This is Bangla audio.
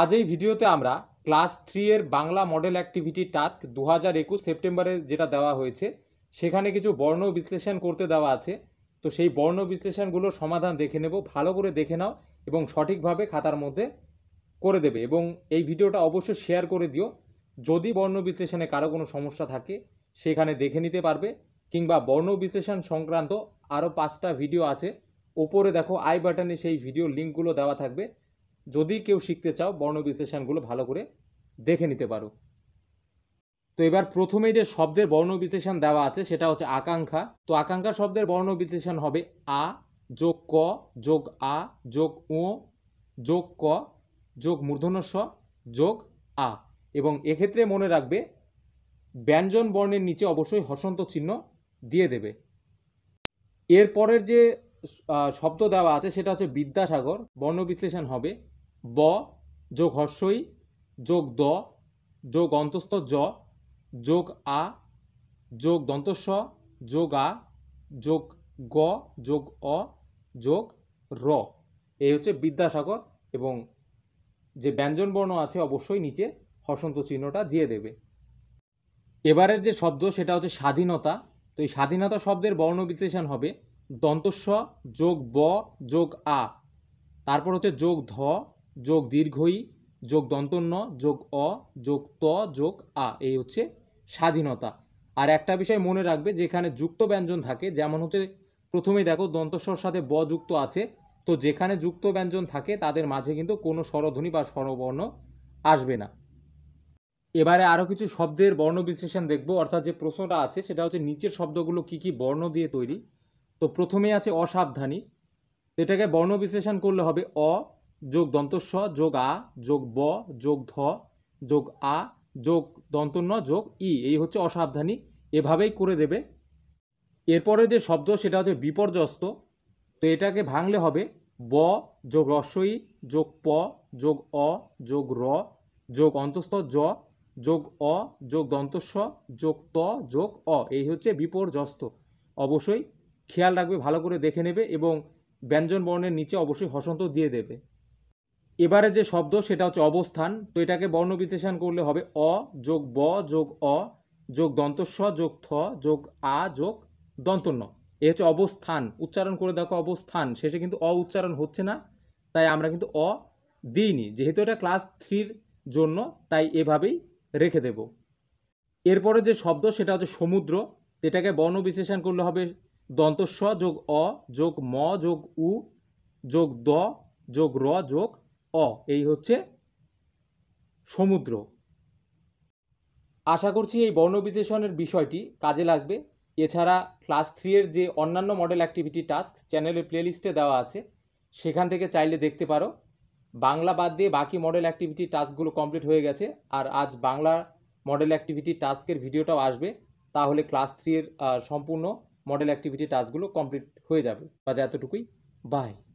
আজ এই ভিডিওতে আমরা ক্লাস থ্রি এর বাংলা মডেল অ্যাক্টিভিটি টাস্ক দু হাজার একুশ সেপ্টেম্বরে যেটা দেওয়া হয়েছে সেখানে কিছু বর্ণ বিশ্লেষণ করতে দেওয়া আছে তো সেই বর্ণ বিশ্লেষণগুলোর সমাধান দেখে নেব ভালো করে দেখে নাও এবং সঠিকভাবে খাতার মধ্যে করে দেবে এবং এই ভিডিওটা অবশ্যই শেয়ার করে দিও যদি বর্ণ বিশ্লেষণে কারো কোনো সমস্যা থাকে সেখানে দেখে নিতে পারবে কিংবা বর্ণ বিশ্লেষণ সংক্রান্ত আরও পাঁচটা ভিডিও আছে ওপরে দেখো আই বাটনে সেই ভিডিও লিঙ্কগুলো দেওয়া থাকবে যদি কেউ শিখতে চাও বর্ণ বিশ্লেষণগুলো ভালো করে দেখে নিতে পারো তো এবার প্রথমেই যে শব্দের বর্ণ বিশ্লেষণ দেওয়া আছে সেটা হচ্ছে আকাঙ্ক্ষা তো আকাঙ্ক্ষা শব্দের বর্ণ বিশ্লেষণ হবে আ যোগ ক যোগ আ যোগ ও যোগ ক যোগ মূর্ধন্যস্ব যোগ আ এবং এক্ষেত্রে মনে রাখবে ব্যঞ্জন বর্ণের নিচে অবশ্যই হসন্ত চিহ্ন দিয়ে দেবে এরপরের যে শব্দ দেওয়া আছে সেটা হচ্ছে বিদ্যাসাগর বর্ণ বিশ্লেষণ হবে ব যোগ হর্ষই যোগ দ যোগ অন্তস্থ জ যোগ আ যোগ দন্তস যোগ আ যোগ গ যোগ অ যোগ র এই হচ্ছে বিদ্যাসাগর এবং যে ব্যঞ্জনবর্ণ আছে অবশ্যই নিচে হসন্ত চিহ্নটা দিয়ে দেবে এবারের যে শব্দ সেটা হচ্ছে স্বাধীনতা তো এই স্বাধীনতা শব্দের বর্ণ বিশ্লেষণ হবে দন্তস্ব যোগ ব যোগ আ তারপর হচ্ছে যোগ ধ যোগ দীর্ঘই যোগ দন্তন্য যোগ অ যোগ ত যোগ আ এই হচ্ছে স্বাধীনতা আর একটা বিষয় মনে রাখবে যেখানে যুক্ত ব্যঞ্জন থাকে যেমন হচ্ছে প্রথমেই দেখো দন্তস্বর সাথে ব যুক্ত আছে তো যেখানে যুক্ত ব্যঞ্জন থাকে তাদের মাঝে কিন্তু কোনো স্বরধ্বনি বা স্বরবর্ণ আসবে না এবারে আরও কিছু শব্দের বর্ণ বিশ্লেষণ দেখব অর্থাৎ যে প্রশ্নটা আছে সেটা হচ্ছে নিচের শব্দগুলো কি কি বর্ণ দিয়ে তৈরি তো প্রথমে আছে অসাবধানী এটাকে বর্ণ বিশ্লেষণ করলে হবে অ যোগ দন্তস্ব যোগ আ যোগ ব যোগ ধ যোগ আ যোগ ন যোগ ই এই হচ্ছে অসাবধানী এভাবেই করে দেবে এরপরে যে শব্দ সেটা হচ্ছে বিপর্যস্ত তো এটাকে ভাঙলে হবে ব যোগ রসই যোগ প যোগ অ যোগ র যোগ অন্তস্থ য যোগ অ যোগ দন্তস্ব যোগ ত যোগ অ এই হচ্ছে বিপর্যস্ত অবশ্যই খেয়াল রাখবে ভালো করে দেখে নেবে এবং ব্যঞ্জন বর্ণের নিচে অবশ্যই হসন্ত দিয়ে দেবে এবারে যে শব্দ সেটা হচ্ছে অবস্থান তো এটাকে বর্ণ বিশ্লেষণ করলে হবে অ যোগ ব যোগ অ যোগ দন্তস্ব যোগ থ যোগ আ যোগ দন্তন্য এ হচ্ছে অবস্থান উচ্চারণ করে দেখো অবস্থান শেষে কিন্তু অ উচ্চারণ হচ্ছে না তাই আমরা কিন্তু অ দিইনি যেহেতু এটা ক্লাস থ্রির জন্য তাই এভাবেই রেখে দেব এরপরে যে শব্দ সেটা হচ্ছে সমুদ্র এটাকে বর্ণ বিশ্লেষণ করলে হবে দন্তস্ব যোগ অ যোগ ম যোগ উ যোগ দ যোগ র যোগ অ এই হচ্ছে সমুদ্র আশা করছি এই বর্ণবিশ্লেষণের বিষয়টি কাজে লাগবে এছাড়া ক্লাস থ্রিয়ের যে অন্যান্য মডেল অ্যাক্টিভিটি টাস্ক চ্যানেলের প্লেলিস্টে দেওয়া আছে সেখান থেকে চাইলে দেখতে পারো বাংলা বাদ দিয়ে বাকি মডেল অ্যাক্টিভিটি টাস্কগুলো কমপ্লিট হয়ে গেছে আর আজ বাংলা মডেল অ্যাক্টিভিটি টাস্কের ভিডিওটাও আসবে তাহলে ক্লাস থ্রিয়ের সম্পূর্ণ মডেল অ্যাক্টিভিটি টাস্কগুলো কমপ্লিট হয়ে যাবে বা এতটুকুই বাই